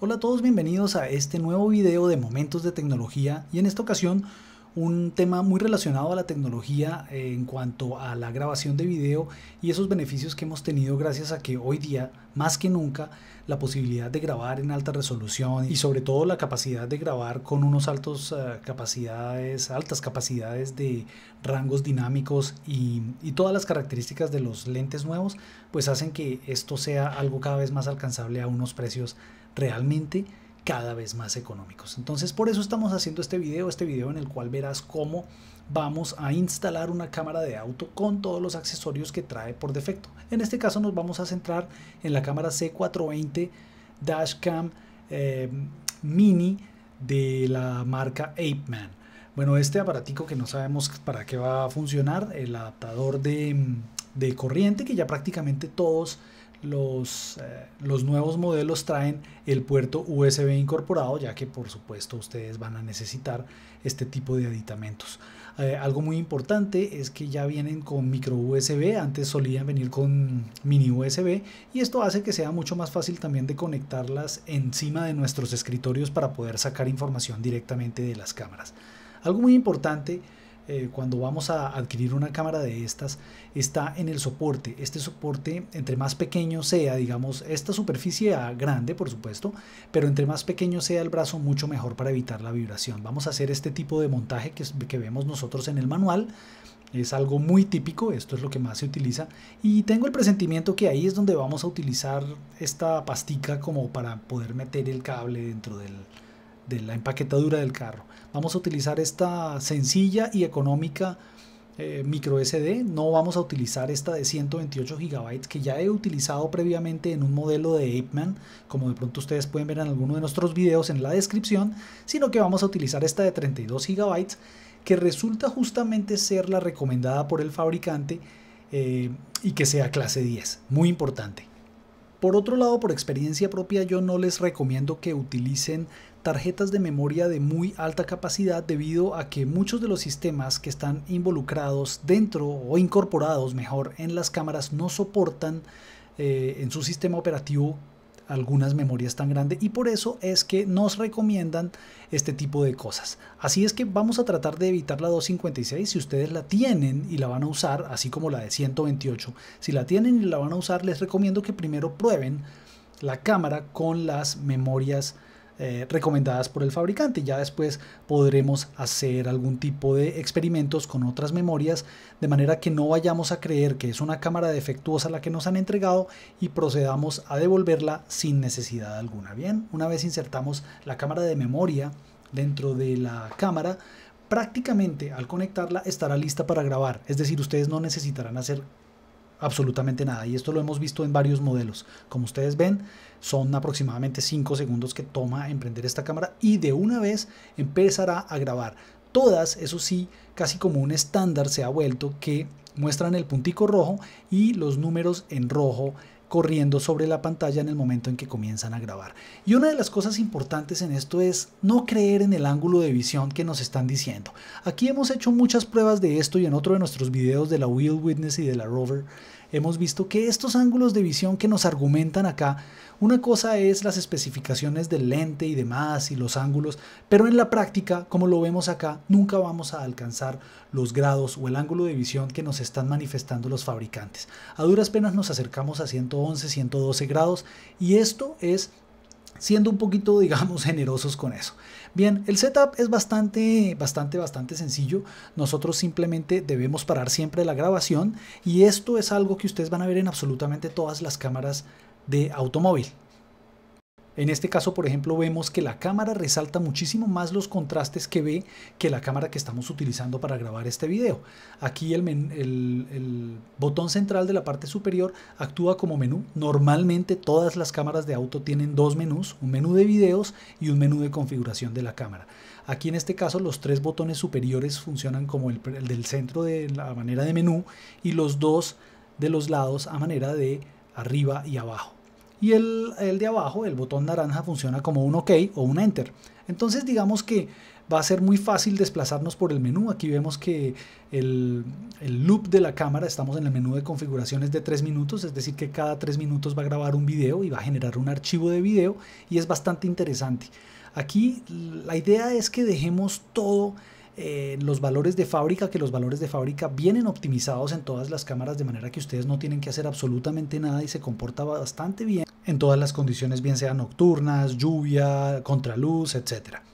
Hola a todos, bienvenidos a este nuevo video de Momentos de Tecnología y en esta ocasión un tema muy relacionado a la tecnología en cuanto a la grabación de video y esos beneficios que hemos tenido gracias a que hoy día, más que nunca, la posibilidad de grabar en alta resolución y sobre todo la capacidad de grabar con unos altos eh, capacidades, altas capacidades de rangos dinámicos y, y todas las características de los lentes nuevos, pues hacen que esto sea algo cada vez más alcanzable a unos precios realmente cada vez más económicos. Entonces por eso estamos haciendo este video, este video en el cual verás cómo vamos a instalar una cámara de auto con todos los accesorios que trae por defecto. En este caso nos vamos a centrar en la cámara C420 Dashcam cam eh, Mini de la marca Apeman. Bueno, este aparatico que no sabemos para qué va a funcionar, el adaptador de, de corriente que ya prácticamente todos los, eh, los, nuevos modelos traen el puerto USB incorporado, ya que por supuesto ustedes van a necesitar este tipo de aditamentos. Eh, algo muy importante es que ya vienen con micro USB, antes solían venir con mini USB y esto hace que sea mucho más fácil también de conectarlas encima de nuestros escritorios para poder sacar información directamente de las cámaras. Algo muy importante eh, cuando vamos a adquirir una cámara de estas está en el soporte. Este soporte, entre más pequeño sea, digamos, esta superficie grande, por supuesto, pero entre más pequeño sea el brazo, mucho mejor para evitar la vibración. Vamos a hacer este tipo de montaje que, que vemos nosotros en el manual. Es algo muy típico, esto es lo que más se utiliza. Y tengo el presentimiento que ahí es donde vamos a utilizar esta pastica como para poder meter el cable dentro del, de la empaquetadura del carro. Vamos a utilizar esta sencilla y económica eh, micro SD, no vamos a utilizar esta de 128 GB que ya he utilizado previamente en un modelo de Apeman, como de pronto ustedes pueden ver en alguno de nuestros videos en la descripción, sino que vamos a utilizar esta de 32 GB que resulta justamente ser la recomendada por el fabricante eh, y que sea clase 10, muy importante. Por otro lado, por experiencia propia, yo no les recomiendo que utilicen tarjetas de memoria de muy alta capacidad debido a que muchos de los sistemas que están involucrados dentro o incorporados mejor en las cámaras no soportan eh, en su sistema operativo algunas memorias tan grandes y por eso es que nos recomiendan este tipo de cosas. Así es que vamos a tratar de evitar la 256 si ustedes la tienen y la van a usar, así como la de 128. Si la tienen y la van a usar, les recomiendo que primero prueben la cámara con las memorias eh, recomendadas por el fabricante. Ya después podremos hacer algún tipo de experimentos con otras memorias de manera que no vayamos a creer que es una cámara defectuosa la que nos han entregado y procedamos a devolverla sin necesidad alguna. Bien, una vez insertamos la cámara de memoria dentro de la cámara, prácticamente al conectarla estará lista para grabar. Es decir, ustedes no necesitarán hacer absolutamente nada. Y esto lo hemos visto en varios modelos. Como ustedes ven, son aproximadamente 5 segundos que toma emprender esta cámara y de una vez empezará a grabar. Todas, eso sí, casi como un estándar se ha vuelto que muestran el puntico rojo y los números en rojo corriendo sobre la pantalla en el momento en que comienzan a grabar. Y una de las cosas importantes en esto es no creer en el ángulo de visión que nos están diciendo. Aquí hemos hecho muchas pruebas de esto y en otro de nuestros videos de la Wheel Witness y de la Rover hemos visto que estos ángulos de visión que nos argumentan acá, una cosa es las especificaciones del lente y demás y los ángulos, pero en la práctica, como lo vemos acá, nunca vamos a alcanzar los grados o el ángulo de visión que nos están manifestando los fabricantes. A duras penas nos acercamos a 111, 112 grados y esto es siendo un poquito, digamos, generosos con eso. Bien, el setup es bastante, bastante, bastante sencillo. Nosotros simplemente debemos parar siempre la grabación y esto es algo que ustedes van a ver en absolutamente todas las cámaras de automóvil. En este caso, por ejemplo, vemos que la cámara resalta muchísimo más los contrastes que ve que la cámara que estamos utilizando para grabar este video. Aquí el, botón central de la parte superior actúa como menú. Normalmente todas las cámaras de auto tienen dos menús, un menú de videos y un menú de configuración de la cámara. Aquí en este caso los tres botones superiores funcionan como el del centro de la manera de menú y los dos de los lados a manera de arriba y abajo y el, de abajo, el botón naranja, funciona como un OK o un Enter. Entonces digamos que va a ser muy fácil desplazarnos por el menú. Aquí vemos que el, el, loop de la cámara, estamos en el menú de configuraciones de 3 minutos, es decir que cada 3 minutos va a grabar un video y va a generar un archivo de video y es bastante interesante. Aquí la idea es que dejemos todo eh, los valores de fábrica, que los valores de fábrica vienen optimizados en todas las cámaras de manera que ustedes no tienen que hacer absolutamente nada y se comporta bastante bien en todas las condiciones, bien sean nocturnas, lluvia, contraluz, etcétera.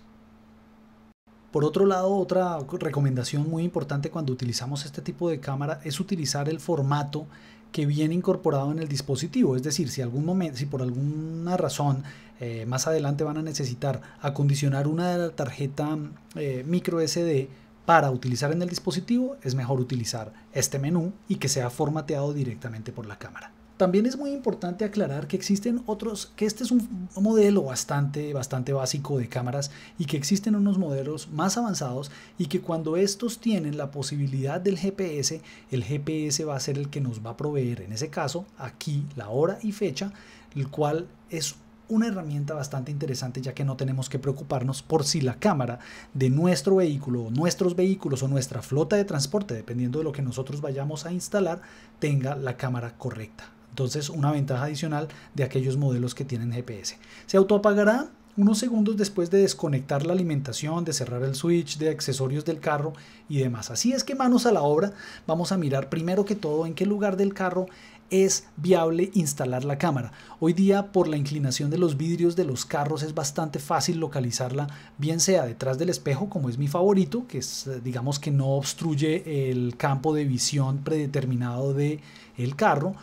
Por otro lado, otra recomendación muy importante cuando utilizamos este tipo de cámara es utilizar el formato que viene incorporado en el dispositivo. Es decir, si, algún momento, si por alguna razón eh, más adelante van a necesitar acondicionar una tarjeta eh, micro SD, para utilizar en el dispositivo es mejor utilizar este menú y que sea formateado directamente por la cámara. También es muy importante aclarar que existen otros, que este es un modelo bastante, bastante básico de cámaras y que existen unos modelos más avanzados y que cuando estos tienen la posibilidad del GPS, el GPS va a ser el que nos va a proveer, en ese caso, aquí la hora y fecha, el cual es una herramienta bastante interesante ya que no tenemos que preocuparnos por si la cámara de nuestro vehículo o nuestros vehículos o nuestra flota de transporte, dependiendo de lo que nosotros vayamos a instalar, tenga la cámara correcta. Entonces, una ventaja adicional de aquellos modelos que tienen GPS. Se autoapagará unos segundos después de desconectar la alimentación, de cerrar el switch de accesorios del carro y demás. Así es que manos a la obra, vamos a mirar primero que todo en qué lugar del carro es viable instalar la cámara. Hoy día por la inclinación de los vidrios de los carros es bastante fácil localizarla, bien sea detrás del espejo como es mi favorito, que es eh, digamos que no obstruye el campo de visión predeterminado del carro,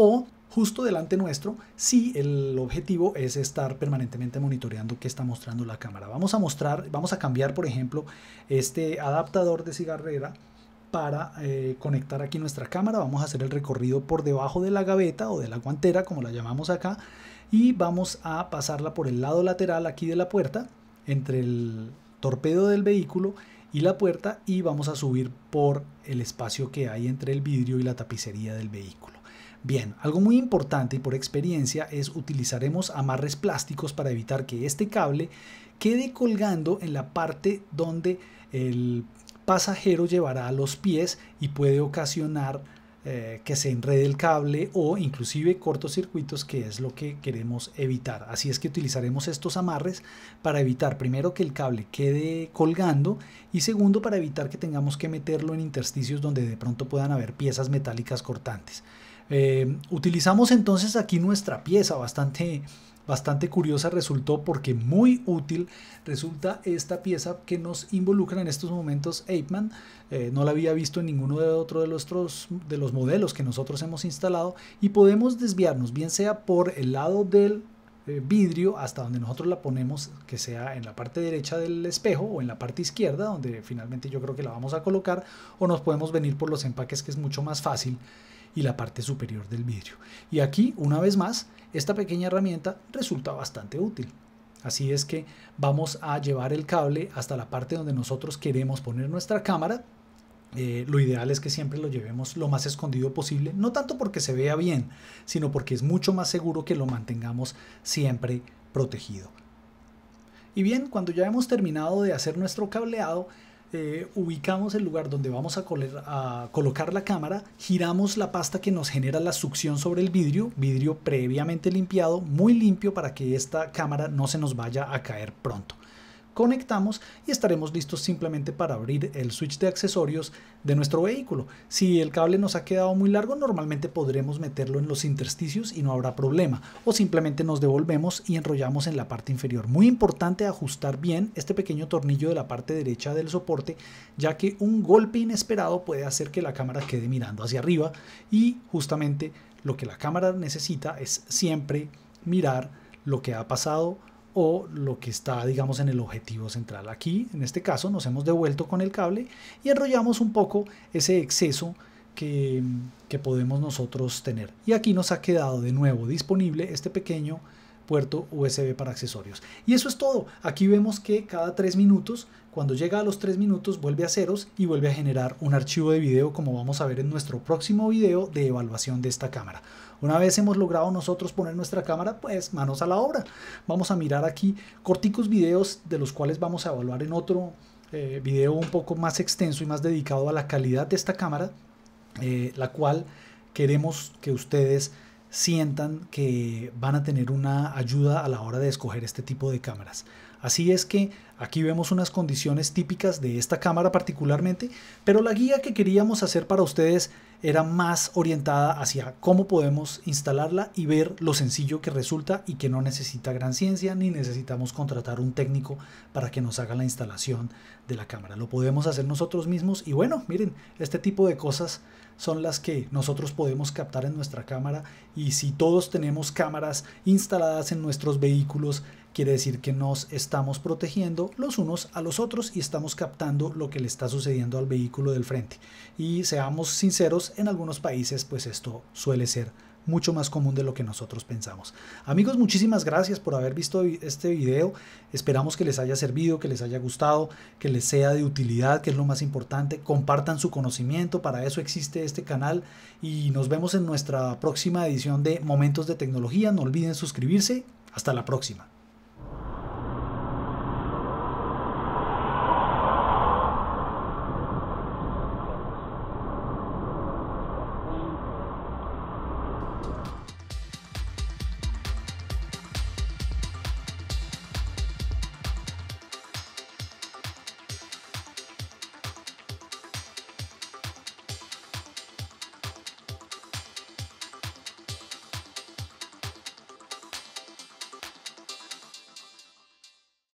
o justo delante nuestro si el objetivo es estar permanentemente monitoreando qué está mostrando la cámara. Vamos a mostrar, vamos a cambiar por ejemplo este adaptador de cigarrera para eh, conectar aquí nuestra cámara. Vamos a hacer el recorrido por debajo de la gaveta o de la guantera como la llamamos acá y vamos a pasarla por el lado lateral aquí de la puerta entre el torpedo del vehículo y la puerta y vamos a subir por el espacio que hay entre el vidrio y la tapicería del vehículo. Bien, algo muy importante y por experiencia es utilizaremos amarres plásticos para evitar que este cable quede colgando en la parte donde el pasajero llevará los pies y puede ocasionar eh, que se enrede el cable o inclusive cortocircuitos que es lo que queremos evitar así es que utilizaremos estos amarres para evitar primero que el cable quede colgando y segundo para evitar que tengamos que meterlo en intersticios donde de pronto puedan haber piezas metálicas cortantes eh, utilizamos entonces aquí nuestra pieza bastante bastante curiosa resultó porque muy útil resulta esta pieza que nos involucra en estos momentos Apeman. Eh, no la había visto en ninguno de otro de los, otros, de los modelos que nosotros hemos instalado y podemos desviarnos bien sea por el lado del eh, vidrio hasta donde nosotros la ponemos que sea en la parte derecha del espejo o en la parte izquierda donde finalmente yo creo que la vamos a colocar o nos podemos venir por los empaques que es mucho más fácil y la parte superior del vidrio. Y aquí, una vez más, esta pequeña herramienta resulta bastante útil. Así es que vamos a llevar el cable hasta la parte donde nosotros queremos poner nuestra cámara. Eh, lo ideal es que siempre lo llevemos lo más escondido posible, no tanto porque se vea bien, sino porque es mucho más seguro que lo mantengamos siempre protegido. Y bien, cuando ya hemos terminado de hacer nuestro cableado, eh, ubicamos el lugar donde vamos a, a, colocar la cámara, giramos la pasta que nos genera la succión sobre el vidrio, vidrio previamente limpiado, muy limpio para que esta cámara no se nos vaya a caer pronto conectamos y estaremos listos simplemente para abrir el switch de accesorios de nuestro vehículo. Si el cable nos ha quedado muy largo, normalmente podremos meterlo en los intersticios y no habrá problema. O simplemente nos devolvemos y enrollamos en la parte inferior. Muy importante ajustar bien este pequeño tornillo de la parte derecha del soporte, ya que un golpe inesperado puede hacer que la cámara quede mirando hacia arriba y justamente lo que la cámara necesita es siempre mirar lo que ha pasado o lo que está, digamos, en el objetivo central. Aquí, en este caso, nos hemos devuelto con el cable y enrollamos un poco ese exceso que, que podemos nosotros tener. Y aquí nos ha quedado de nuevo disponible este pequeño puerto USB para accesorios. Y eso es todo. Aquí vemos que cada 3 minutos, cuando llega a los 3 minutos, vuelve a ceros y vuelve a generar un archivo de video como vamos a ver en nuestro próximo video de evaluación de esta cámara. Una vez hemos logrado nosotros poner nuestra cámara, pues manos a la obra. Vamos a mirar aquí corticos videos de los cuales vamos a evaluar en otro vídeo eh, video un poco más extenso y más dedicado a la calidad de esta cámara, eh, la cual queremos que ustedes sientan que van a tener una ayuda a la hora de escoger este tipo de cámaras. Así es que Aquí vemos unas condiciones típicas de esta cámara particularmente, pero la guía que queríamos hacer para ustedes era más orientada hacia cómo podemos instalarla y ver lo sencillo que resulta y que no necesita gran ciencia ni necesitamos contratar un técnico para que nos haga la instalación de la cámara. Lo podemos hacer nosotros mismos y bueno, miren, este tipo de cosas son las que nosotros podemos captar en nuestra cámara y si todos tenemos cámaras instaladas en nuestros vehículos, quiere decir que nos estamos protegiendo los unos a los otros y estamos captando lo que le está sucediendo al vehículo del frente. Y seamos sinceros, en algunos países pues esto suele ser mucho más común de lo que nosotros pensamos. Amigos, muchísimas gracias por haber visto este video. Esperamos que les haya servido, que les haya gustado, que les sea de utilidad, que es lo más importante. Compartan su conocimiento, para eso existe este canal y nos vemos en nuestra próxima edición de Momentos de Tecnología. No olviden suscribirse. Hasta la próxima.